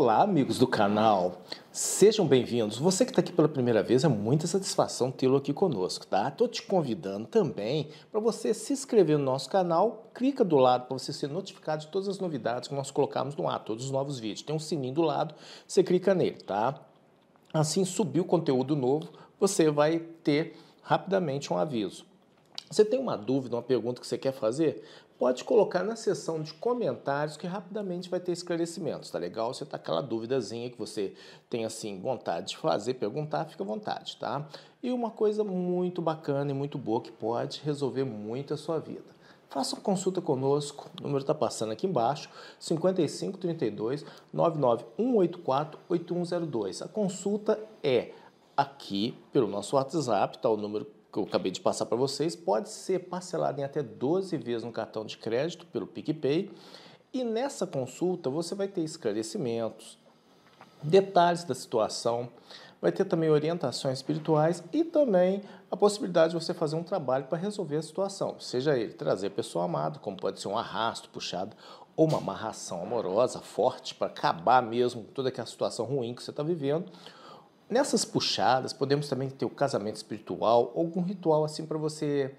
Olá, amigos do canal. Sejam bem-vindos. Você que está aqui pela primeira vez, é muita satisfação tê-lo aqui conosco, tá? Estou te convidando também para você se inscrever no nosso canal, clica do lado para você ser notificado de todas as novidades que nós colocamos no ar, todos os novos vídeos. Tem um sininho do lado, você clica nele, tá? Assim subir o conteúdo novo, você vai ter rapidamente um aviso. Você tem uma dúvida, uma pergunta que você quer fazer? pode colocar na seção de comentários que rapidamente vai ter esclarecimentos, tá legal? Você tá aquela duvidazinha que você tem assim vontade de fazer, perguntar, fica à vontade, tá? E uma coisa muito bacana e muito boa que pode resolver muito a sua vida. Faça uma consulta conosco, o número está passando aqui embaixo, 5532 99184 8102. A consulta é aqui pelo nosso WhatsApp, tá o número que eu acabei de passar para vocês, pode ser parcelado em até 12 vezes no cartão de crédito pelo PicPay. E nessa consulta você vai ter esclarecimentos, detalhes da situação, vai ter também orientações espirituais e também a possibilidade de você fazer um trabalho para resolver a situação, seja ele trazer pessoa amada, como pode ser um arrasto puxado ou uma amarração amorosa forte para acabar mesmo toda aquela situação ruim que você está vivendo, Nessas puxadas, podemos também ter o casamento espiritual, algum ritual assim para você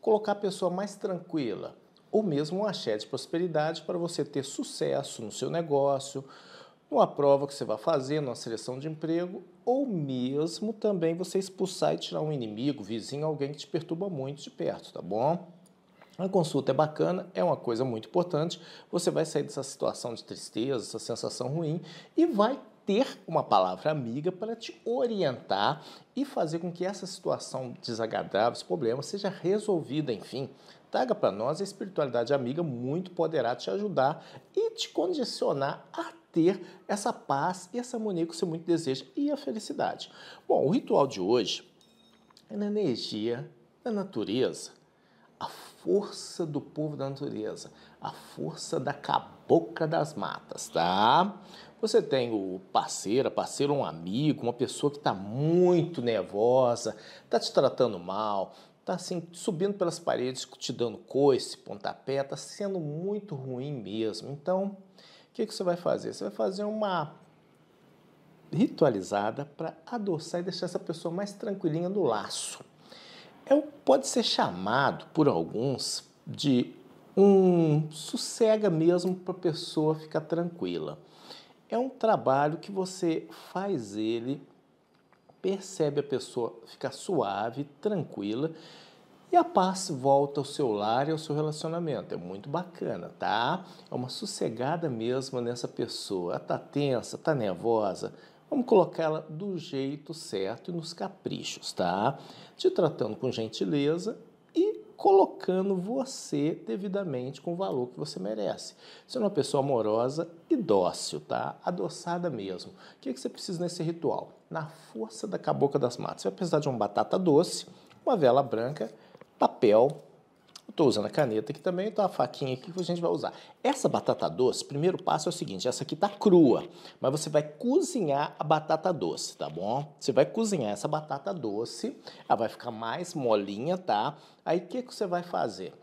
colocar a pessoa mais tranquila, ou mesmo um axé de prosperidade para você ter sucesso no seu negócio, numa prova que você vai fazer, numa seleção de emprego, ou mesmo também você expulsar e tirar um inimigo, vizinho, alguém que te perturba muito de perto, tá bom? A consulta é bacana, é uma coisa muito importante. Você vai sair dessa situação de tristeza, essa sensação ruim e vai ter uma palavra amiga para te orientar e fazer com que essa situação desagradável, esse problema, seja resolvida, enfim. Traga para nós a espiritualidade amiga, muito poderá te ajudar e te condicionar a ter essa paz e essa harmonia que você muito deseja e a felicidade. Bom, o ritual de hoje é na energia da natureza, a força do povo da natureza, a força da cabeça boca das matas, tá? Você tem o parceiro, parceiro um amigo, uma pessoa que está muito nervosa, está te tratando mal, está assim, subindo pelas paredes, te dando coice, pontapé, está sendo muito ruim mesmo. Então, o que, que você vai fazer? Você vai fazer uma ritualizada para adoçar e deixar essa pessoa mais tranquilinha no laço. É, pode ser chamado por alguns de um sossega mesmo para a pessoa ficar tranquila. É um trabalho que você faz ele, percebe a pessoa ficar suave, tranquila e a paz volta ao seu lar e ao seu relacionamento. É muito bacana, tá? É uma sossegada mesmo nessa pessoa. Ela tá tensa, tá nervosa. Vamos colocá-la do jeito certo e nos caprichos, tá? Te tratando com gentileza colocando você devidamente com o valor que você merece. você é uma pessoa amorosa e dócil, tá? Adoçada mesmo. O que, é que você precisa nesse ritual? Na força da cabocla das matas. Você vai precisar de uma batata doce, uma vela branca, papel, Estou usando a caneta aqui também, estou a faquinha aqui que a gente vai usar. Essa batata doce, primeiro passo é o seguinte, essa aqui está crua, mas você vai cozinhar a batata doce, tá bom? Você vai cozinhar essa batata doce, ela vai ficar mais molinha, tá? Aí o que, que você vai fazer?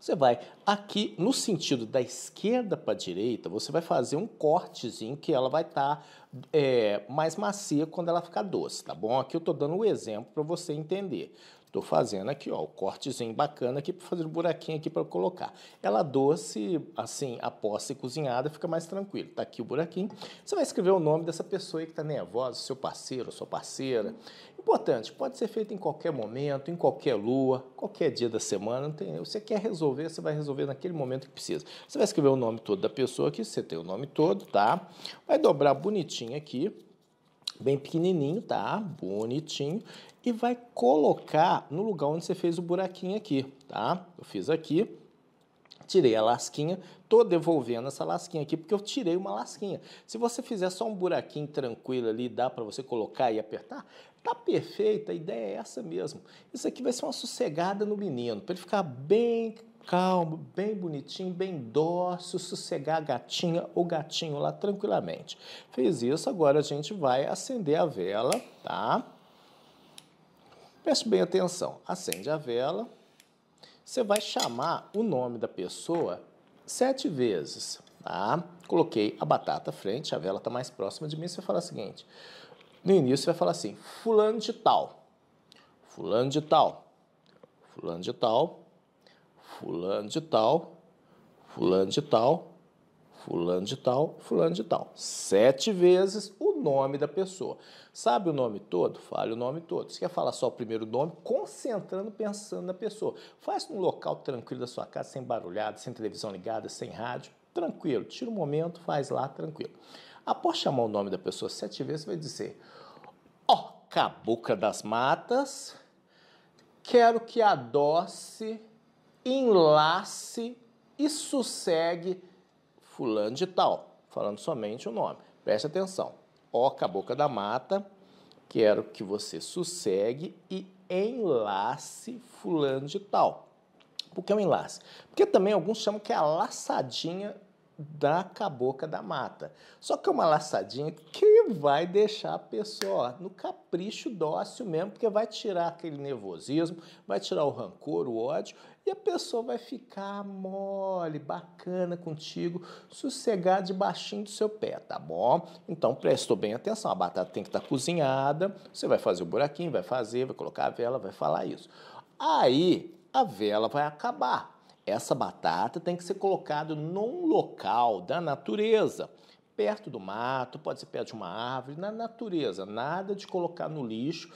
Você vai aqui no sentido da esquerda para a direita, você vai fazer um cortezinho que ela vai estar tá, é, mais macia quando ela ficar doce, tá bom? Aqui eu estou dando um exemplo para você entender. Estou fazendo aqui, ó, o cortezinho bacana aqui para fazer um buraquinho aqui para colocar. Ela doce, assim, após ser cozinhada, fica mais tranquilo. Tá aqui o buraquinho. Você vai escrever o nome dessa pessoa aí que tá nervosa, seu parceiro, sua parceira. Importante, pode ser feito em qualquer momento, em qualquer lua, qualquer dia da semana. Não tem, você quer resolver, você vai resolver naquele momento que precisa. Você vai escrever o nome todo da pessoa aqui, você tem o nome todo, tá? Vai dobrar bonitinho aqui bem pequenininho, tá? Bonitinho. E vai colocar no lugar onde você fez o buraquinho aqui, tá? Eu fiz aqui, tirei a lasquinha, tô devolvendo essa lasquinha aqui porque eu tirei uma lasquinha. Se você fizer só um buraquinho tranquilo ali, dá para você colocar e apertar, tá perfeito, a ideia é essa mesmo. Isso aqui vai ser uma sossegada no menino, para ele ficar bem calmo, bem bonitinho, bem dócil, sossegar a gatinha ou gatinho lá tranquilamente. Fez isso, agora a gente vai acender a vela, tá? Preste bem atenção. Acende a vela. Você vai chamar o nome da pessoa sete vezes, tá? Coloquei a batata à frente, a vela está mais próxima de mim. Você vai falar o seguinte: no início, você vai falar assim, Fulano de Tal, Fulano de Tal, Fulano de Tal, fulano de tal, fulano de tal, fulano de tal, fulano de tal. Sete vezes o nome da pessoa. Sabe o nome todo? Fale o nome todo. Se quer falar só o primeiro nome, concentrando, pensando na pessoa. Faz num local tranquilo da sua casa, sem barulhada, sem televisão ligada, sem rádio. Tranquilo. Tira um momento, faz lá, tranquilo. Após chamar o nome da pessoa sete vezes, vai dizer: Ó, oh, Cabuca das Matas, quero que adoce enlace e sossegue fulano de tal, falando somente o nome. Preste atenção. Ó, Cabocla da Mata, quero que você sossegue e enlace fulano de tal. Por que é um enlace? Porque também alguns chamam que é a laçadinha da cabocla da mata. Só que é uma laçadinha que vai deixar a pessoa no capricho dócil mesmo, porque vai tirar aquele nervosismo, vai tirar o rancor, o ódio e a pessoa vai ficar mole, bacana contigo, sossegar debaixo do seu pé, tá bom? Então prestou bem atenção, a batata tem que estar tá cozinhada, você vai fazer o buraquinho, vai fazer, vai colocar a vela, vai falar isso. Aí a vela vai acabar. Essa batata tem que ser colocada num local da natureza perto do mato, pode ser perto de uma árvore, na natureza, nada de colocar no lixo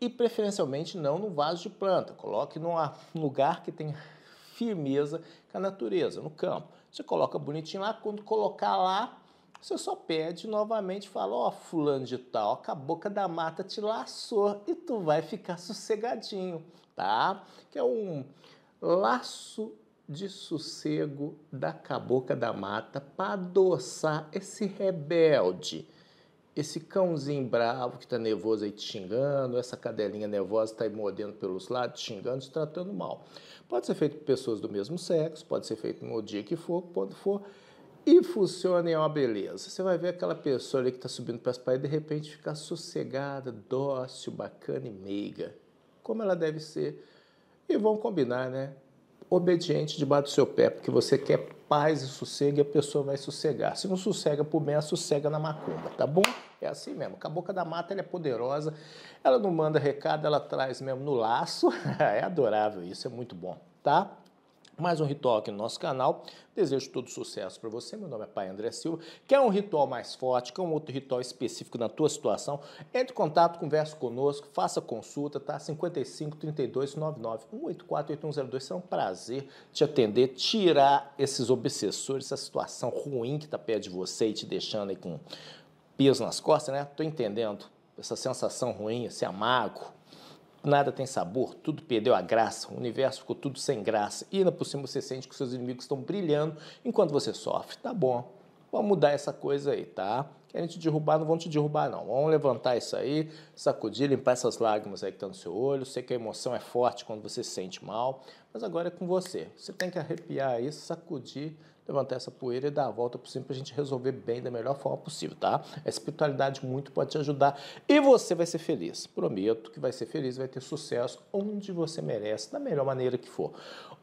e preferencialmente não no vaso de planta. Coloque num lugar que tem firmeza com a natureza, no campo. Você coloca bonitinho lá, quando colocar lá, você só pede novamente, fala, ó, oh, fulano de tal, a boca da mata te laçou e tu vai ficar sossegadinho, tá? Que é um laço de sossego da cabocla da mata para adoçar esse rebelde esse cãozinho bravo que está nervoso aí te xingando, essa cadelinha nervosa está aí mordendo pelos lados, te xingando, te tratando mal. Pode ser feito por pessoas do mesmo sexo, pode ser feito no dia que for, quando for, e funciona e é uma beleza. Você vai ver aquela pessoa ali que está subindo para as paredes, de repente ficar sossegada, dócil, bacana e meiga, como ela deve ser. E vão combinar, né? Obediente debaixo do seu pé, porque você quer paz e sossego e a pessoa vai sossegar. Se não sossega por meia, sossega na macumba, tá bom? É assim mesmo. A boca da Mata ela é poderosa, ela não manda recado, ela traz mesmo no laço. é adorável isso, é muito bom, tá? Mais um ritual aqui no nosso canal. Desejo todo sucesso para você. Meu nome é Pai André Silva. Quer um ritual mais forte, quer um outro ritual específico na tua situação? Entre em contato, converse conosco, faça consulta, tá? 55 32 99 184 8102. Será um prazer te atender, tirar esses obsessores, essa situação ruim que está perto de você e te deixando aí com peso nas costas, né? Tô entendendo. Essa sensação ruim, esse amargo. Nada tem sabor, tudo perdeu a graça, o universo ficou tudo sem graça. E ainda por cima você sente que seus inimigos estão brilhando enquanto você sofre. Tá bom, vamos mudar essa coisa aí, tá? Querem te derrubar, não vão te derrubar, não. Vamos levantar isso aí, sacudir, limpar essas lágrimas aí que estão no seu olho. Sei que a emoção é forte quando você se sente mal, mas agora é com você. Você tem que arrepiar isso, sacudir, levantar essa poeira e dar a volta por cima para a gente resolver bem da melhor forma possível, tá? A espiritualidade muito pode te ajudar e você vai ser feliz. Prometo que vai ser feliz, vai ter sucesso onde você merece, da melhor maneira que for.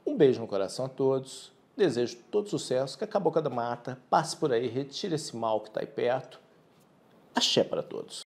Um beijo no coração a todos. Desejo todo sucesso, que a cabocla da mata passe por aí, retire esse mal que está aí perto. Axé para todos.